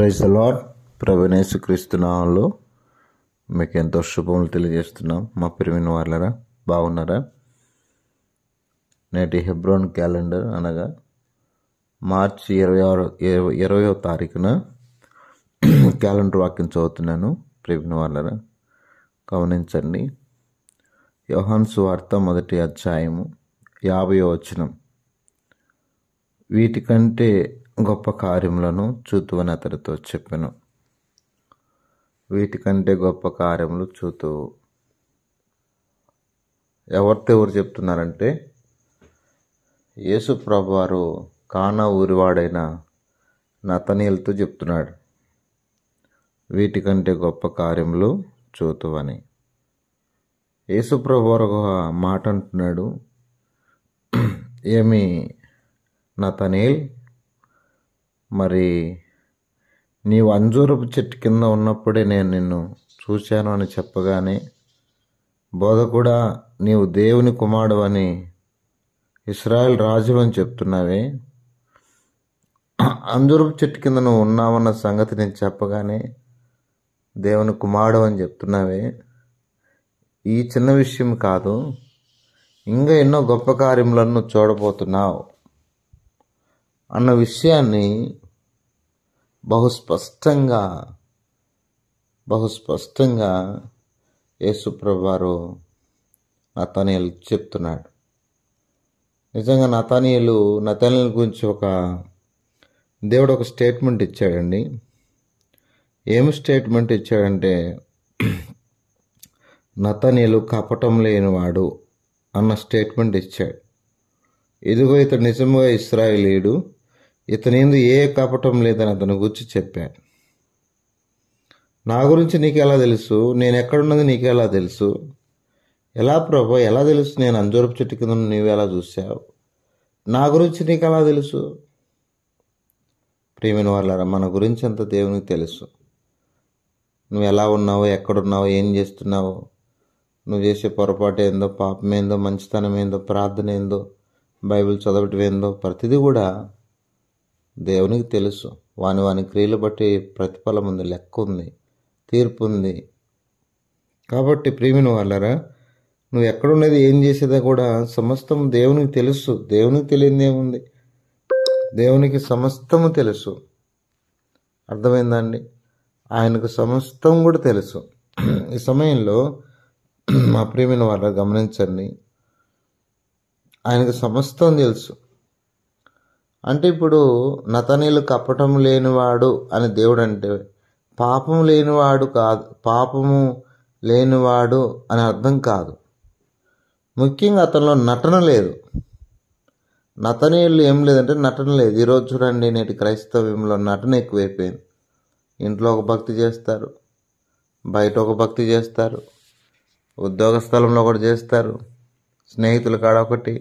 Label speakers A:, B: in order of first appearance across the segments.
A: praise అలాడ్ lord ప్రవీణేశు క్రీస్తునామంలో మీకు ఎంతో శుభములు తెలియజేస్తున్నాం మా పెరిమిన వాళ్ళరా బాగున్నారా నేటి హెబ్రోన్ క్యాలెండర్ అనగా మార్చి ఇరవై ఇరవై ఇరవయో తారీఖున క్యాలెండర్ వాక్యం చదువుతున్నాను ప్రేమిన వాళ్ళరా గమనించండి యోహాన్స్ వార్త మొదటి అధ్యాయము యాభై వచనం వీటికంటే గొప్ప కార్యములను అని అతడితో చెప్పాను వీటికంటే గొప్ప కార్యములు చూతువు ఎవరితో ఎవరు చెప్తున్నారంటే యేసు వారు కానా ఊరివాడైన నతనీయులతో చెప్తున్నాడు వీటికంటే గొప్ప కార్యములు చూతువని యేసుప్రభు వారు ఒక మాట అంటున్నాడు ఏమి నతనీల్ మరి నీవు అంజూరపు చెట్టు కింద ఉన్నప్పుడే నేను నిన్ను చూశాను అని చెప్పగానే బోధ కూడా నీవు దేవుని కుమారుడు అని ఇస్రాయల్ రాజు అని చెప్తున్నావే అంజూరపు చెట్టు కింద నువ్వు ఉన్నావన్న సంగతి నేను చెప్పగానే దేవుని కుమారుడు అని చెప్తున్నావే ఈ చిన్న విషయం కాదు ఇంకా ఎన్నో గొప్ప కార్యములను చూడబోతున్నావు అన్న విషయాన్ని బహుస్పష్టంగా బహుస్పష్టంగా యేసుప్రభారు నతనీయులు చెప్తున్నాడు నిజంగా నతనీయులు నతనీయుల గురించి ఒక దేవుడు ఒక స్టేట్మెంట్ ఇచ్చాడండి ఏమి స్టేట్మెంట్ ఇచ్చాడంటే నతనీయులు కపటం లేనివాడు అన్న స్టేట్మెంట్ ఇచ్చాడు ఇదిగో ఇతడు నిజంగా ఇస్రాయేలీడు ఇతనేందు ఏ కపటం లేదని అతని గురించి చెప్పాను నా గురించి నీకు ఎలా తెలుసు నేను ఎక్కడున్నది ఎలా తెలుసు ఎలా ప్రభు ఎలా తెలుసు నేను అంజూరపు చెట్టు కింద నువ్వు ఎలా చూసావు నా గురించి నీకు ఎలా తెలుసు ప్రేమిన వాళ్ళారా మన గురించి అంత దేవునికి తెలుసు నువ్వు ఎలా ఉన్నావో ఎక్కడున్నావో ఏం చేస్తున్నావో నువ్వు చేసే పొరపాటు ఏందో పాపమేందో మంచితనం ఏందో ప్రార్థన ఏందో బైబిల్ చదవటం ఏందో ప్రతిదీ కూడా దేవునికి తెలుసు వాని వాని క్రియలు బట్టి ప్రతిఫలం ఉంది లెక్క ఉంది తీర్పు ఉంది కాబట్టి ప్రేమిని వాళ్ళరా నువ్వు ఎక్కడున్నది ఏం చేసేదా కూడా సమస్తం దేవునికి తెలుసు దేవునికి తెలియదు ఏముంది దేవునికి సమస్తము తెలుసు అర్థమైందండి ఆయనకు సమస్తం కూడా తెలుసు ఈ సమయంలో మా ప్రేమిని వాళ్ళ గమనించండి ఆయనకు సమస్తం తెలుసు అంటే ఇప్పుడు నతనీలు కప్పటం లేనివాడు అని దేవుడు అంటే పాపం లేనివాడు కాదు పాపము లేనివాడు అని అర్థం కాదు ముఖ్యంగా అతనిలో నటన లేదు నతనీయులు ఏం లేదంటే నటన లేదు ఈరోజు చూడండి నేటి క్రైస్తవ్యంలో నటన ఎక్కువైపోయింది ఇంట్లో ఒక భక్తి చేస్తారు బయట ఒక భక్తి చేస్తారు ఉద్యోగ స్థలంలో ఒకటి చేస్తారు స్నేహితులు కాడ ఒకటి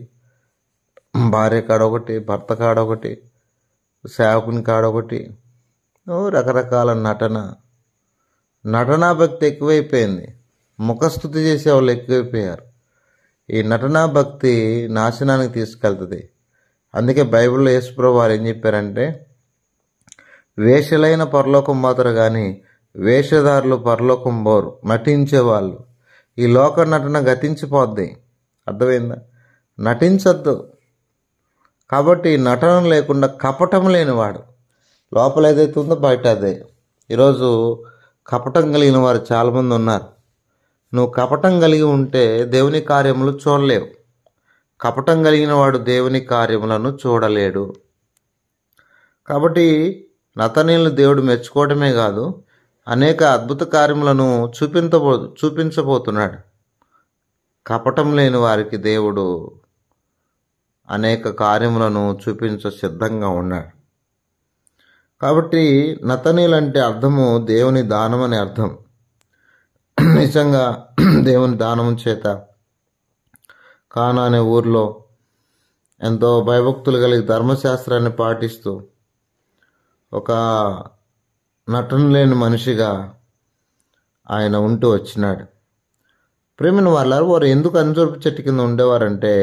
A: భార్య కాడ ఒకటి భర్త కాడ ఒకటి సేవకుని కాడ ఒకటి రకరకాల నటన నటనా భక్తి ఎక్కువైపోయింది ముఖస్థుతి చేసే వాళ్ళు ఎక్కువైపోయారు ఈ నటనా భక్తి నాశనానికి తీసుకెళ్తుంది అందుకే బైబిల్లో యేసుప్రభు వారు ఏం చెప్పారంటే వేషలైన పరలోకం మాత్ర కానీ వేషధారులు పరలోకం పోరు నటించేవాళ్ళు ఈ లోక నటన గతించిపోద్ది అర్థమైందా నటించద్దు కాబట్టి నటన లేకుండా కపటం లేనివాడు లోపల ఏదైతే ఉందో బయట అదే ఈరోజు కపటం కలిగిన వారు చాలామంది ఉన్నారు నువ్వు కపటం కలిగి ఉంటే దేవుని కార్యములు చూడలేవు కపటం కలిగిన వాడు దేవుని కార్యములను చూడలేడు కాబట్టి నతనీయులు దేవుడు మెచ్చుకోవటమే కాదు అనేక అద్భుత కార్యములను చూపించబో చూపించబోతున్నాడు కపటం లేని వారికి దేవుడు అనేక కార్యములను చూపించ సిద్ధంగా ఉన్నాడు కాబట్టి నతనీల్ అంటే అర్థము దేవుని దానం అని అర్థం నిజంగా దేవుని దానము చేత కానా అనే ఊర్లో ఎంతో భయభక్తులు కలిగి ధర్మశాస్త్రాన్ని పాటిస్తూ ఒక నటన లేని మనిషిగా ఆయన ఉంటూ వచ్చినాడు ప్రేమిన వాళ్ళు వారు ఎందుకు అంజూరపు చెట్టు కింద ఉండేవారంటే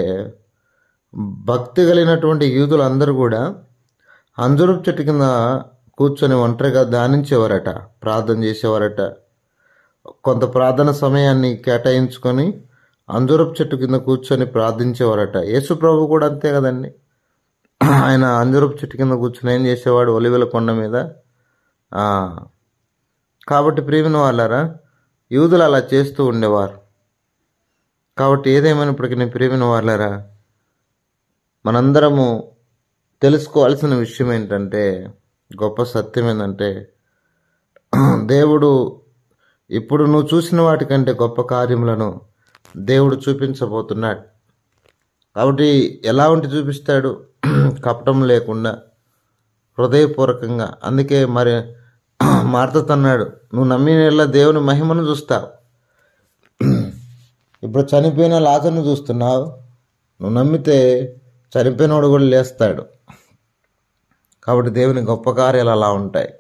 A: భక్తి కలిగినటువంటి యూదులందరూ కూడా అంజరూప్ చెట్టు కింద కూర్చొని ఒంటరిగా దానించేవారట ప్రార్థన చేసేవారట కొంత ప్రార్థన సమయాన్ని కేటాయించుకొని అంజురపు చెట్టు కింద కూర్చొని ప్రార్థించేవారట యేసు ప్రభు కూడా అంతే కదండి ఆయన అంజురపు చెట్టు కింద కూర్చొని ఏం చేసేవాడు ఒలివెల కొండ మీద కాబట్టి ప్రేమిన వాళ్ళారా యూదులు అలా చేస్తూ ఉండేవారు కాబట్టి ఏదేమైనప్పటికీ నేను ప్రేమిన వాళ్ళారా మనందరము తెలుసుకోవాల్సిన విషయం ఏంటంటే గొప్ప సత్యం ఏంటంటే దేవుడు ఇప్పుడు నువ్వు చూసిన వాటికంటే గొప్ప కార్యములను దేవుడు చూపించబోతున్నాడు కాబట్టి ఎలా ఉంటే చూపిస్తాడు కపటం లేకుండా హృదయపూర్వకంగా అందుకే మరి మారుతున్నాడు నువ్వు నమ్మిన దేవుని మహిమను చూస్తావు ఇప్పుడు చనిపోయిన లాజను చూస్తున్నావు నువ్వు నమ్మితే చనిపోయినోడు కూడా లేస్తాడు కాబట్టి దేవుని గొప్ప కార్యాలు అలా ఉంటాయి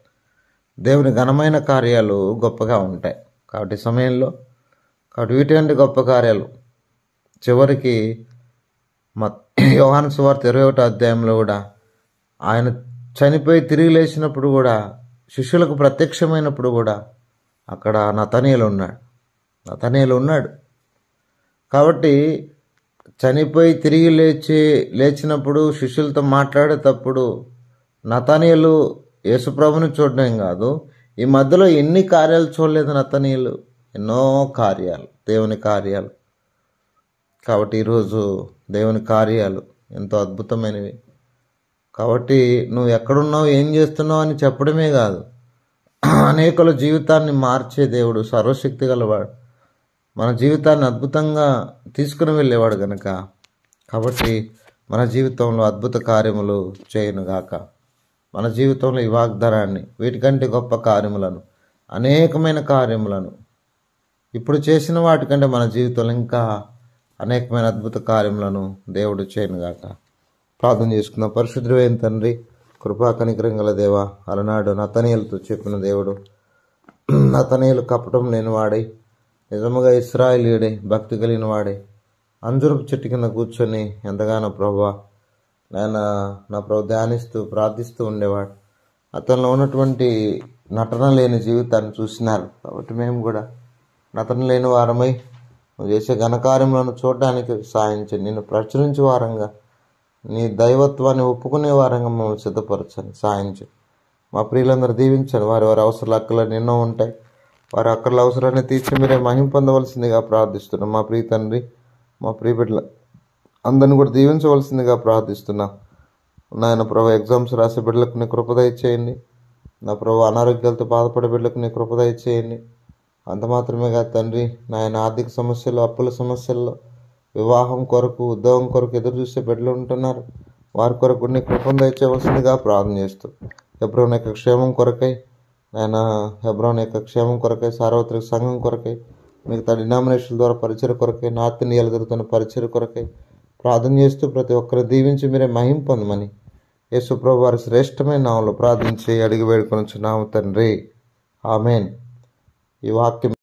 A: దేవుని ఘనమైన కార్యాలు గొప్పగా ఉంటాయి కాబట్టి సమయంలో కాబట్టి వీటి గొప్ప కార్యాలు చివరికి యోహాన్ సువార్త ఇరవై ఒకటో అధ్యాయంలో కూడా ఆయన చనిపోయి తిరిగి లేచినప్పుడు కూడా శిష్యులకు ప్రత్యక్షమైనప్పుడు కూడా అక్కడ నతనీయులు ఉన్నాడు నతనీయులు ఉన్నాడు కాబట్టి చనిపోయి తిరిగి లేచి లేచినప్పుడు శిష్యులతో మాట్లాడేటప్పుడు నతనీయులు యేసుప్రభుని చూడడం కాదు ఈ మధ్యలో ఎన్ని కార్యాలు చూడలేదు నతనీయులు ఎన్నో కార్యాలు దేవుని కార్యాలు కాబట్టి ఈరోజు దేవుని కార్యాలు ఎంతో అద్భుతమైనవి కాబట్టి నువ్వు ఎక్కడున్నావు ఏం చేస్తున్నావు అని చెప్పడమే కాదు అనేకుల జీవితాన్ని మార్చే దేవుడు సర్వశక్తి గలవాడు మన జీవితాన్ని అద్భుతంగా తీసుకుని వెళ్ళేవాడు కనుక కాబట్టి మన జీవితంలో అద్భుత కార్యములు చేయనుగాక మన జీవితంలో ఈ వాగ్దానాన్ని వీటికంటే గొప్ప కార్యములను అనేకమైన కార్యములను ఇప్పుడు చేసిన వాటికంటే మన జీవితంలో ఇంకా అనేకమైన అద్భుత కార్యములను దేవుడు చేయనుగాక ప్రార్థన చేసుకున్న పరిశుద్ధుడైన తండ్రి కృపా కనికరంగల దేవ అలనాడు నతనీయులతో చెప్పిన దేవుడు నతనీయులు కప్పటం నేను వాడై నిజముగా ఇస్రాయలీయుడే భక్తి కలిగిన వాడే అంజురపు చెట్టు కింద కూర్చొని ఎంతగానో ప్రభా నేను నా ప్రభు ధ్యానిస్తూ ప్రార్థిస్తూ ఉండేవాడు అతనిలో ఉన్నటువంటి నటన లేని జీవితాన్ని చూసినారు కాబట్టి మేము కూడా నటన లేని వారమై నువ్వు చేసే ఘనకార్యములను చూడడానికి సాయించి నేను ప్రచురించే వారంగా నీ దైవత్వాన్ని ఒప్పుకునే వారంగా మమ్మల్ని సిద్ధపరచండి సాయించు మా ప్రియులందరూ దీవించండి వారి వారి అవసరాలు అక్కలు ఎన్నో ఉంటాయి వారి అక్కర్ల అవసరాన్ని తీర్చి మీరే మహిం పొందవలసిందిగా ప్రార్థిస్తున్నాం మా ప్రియ తండ్రి మా ప్రియ బిడ్డల అందరిని కూడా దీవించవలసిందిగా ప్రార్థిస్తున్నాం నాయన ప్రభు ఎగ్జామ్స్ రాసే బిడ్డలకు నీ కృపద చేయండి నా ప్రభు అనారోగ్యాలతో బాధపడే బిడ్డలకు నీ కృపద చేయండి అంత మాత్రమే కాదు తండ్రి నాయన ఆర్థిక సమస్యలు అప్పుల సమస్యల్లో వివాహం కొరకు ఉద్యోగం కొరకు ఎదురు చూసే బిడ్డలు ఉంటున్నారు వారి కొరకు నీ కృపంద ఇచ్చేవలసిందిగా ప్రార్థన చేస్తూ ఎప్పుడు క్షేమం కొరకై ఆయన హెబ్రోన్ యొక్క క్షేమం కొరకే సార్వత్రిక సంఘం కొరకే మిగతా డినామినేషన్ ద్వారా పరిచయ కొరకే నార్త్ నీళ్ళ జరుగుతున్న పరిచయ కొరకే ప్రార్థన చేస్తూ ప్రతి ఒక్కరు దీవించి మీరే మహిం పొందమని యేసుప్రభు వారి శ్రేష్టమైన నామలు ప్రార్థించి అడిగి వేడుకొని చున్నాము తండ్రి ఆమెన్ ఈ వాక్యం